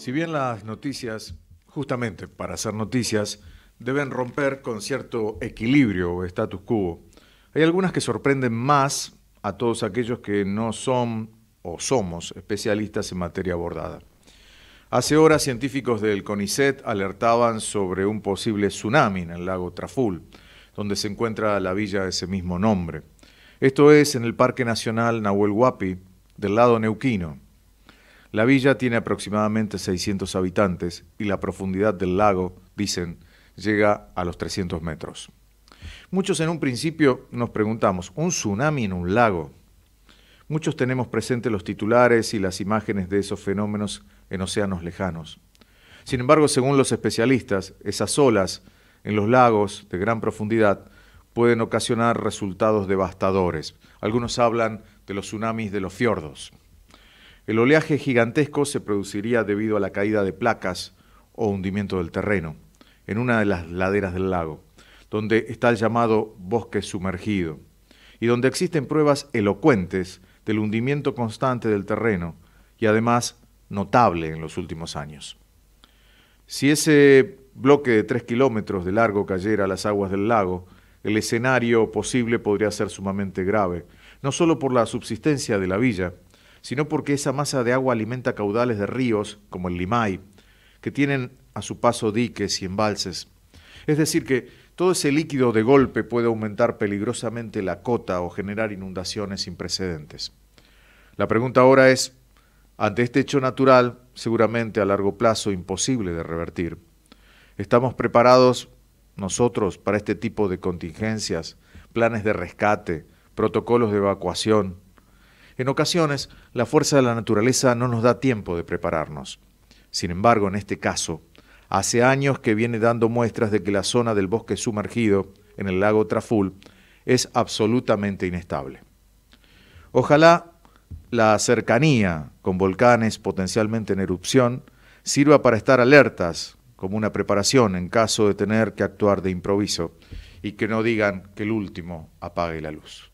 Si bien las noticias, justamente para ser noticias, deben romper con cierto equilibrio o status quo, hay algunas que sorprenden más a todos aquellos que no son o somos especialistas en materia abordada. Hace horas científicos del CONICET alertaban sobre un posible tsunami en el lago Traful, donde se encuentra la villa de ese mismo nombre. Esto es en el Parque Nacional Nahuel Huapi, del lado neuquino, la villa tiene aproximadamente 600 habitantes y la profundidad del lago, dicen, llega a los 300 metros. Muchos en un principio nos preguntamos, ¿un tsunami en un lago? Muchos tenemos presentes los titulares y las imágenes de esos fenómenos en océanos lejanos. Sin embargo, según los especialistas, esas olas en los lagos de gran profundidad pueden ocasionar resultados devastadores. Algunos hablan de los tsunamis de los fiordos. El oleaje gigantesco se produciría debido a la caída de placas o hundimiento del terreno en una de las laderas del lago, donde está el llamado bosque sumergido, y donde existen pruebas elocuentes del hundimiento constante del terreno y además notable en los últimos años. Si ese bloque de 3 kilómetros de largo cayera a las aguas del lago, el escenario posible podría ser sumamente grave, no solo por la subsistencia de la villa, sino porque esa masa de agua alimenta caudales de ríos, como el Limay, que tienen a su paso diques y embalses. Es decir, que todo ese líquido de golpe puede aumentar peligrosamente la cota o generar inundaciones sin precedentes. La pregunta ahora es, ante este hecho natural, seguramente a largo plazo imposible de revertir, ¿estamos preparados nosotros para este tipo de contingencias, planes de rescate, protocolos de evacuación, en ocasiones, la fuerza de la naturaleza no nos da tiempo de prepararnos. Sin embargo, en este caso, hace años que viene dando muestras de que la zona del bosque sumergido, en el lago Traful, es absolutamente inestable. Ojalá la cercanía con volcanes potencialmente en erupción sirva para estar alertas como una preparación en caso de tener que actuar de improviso y que no digan que el último apague la luz.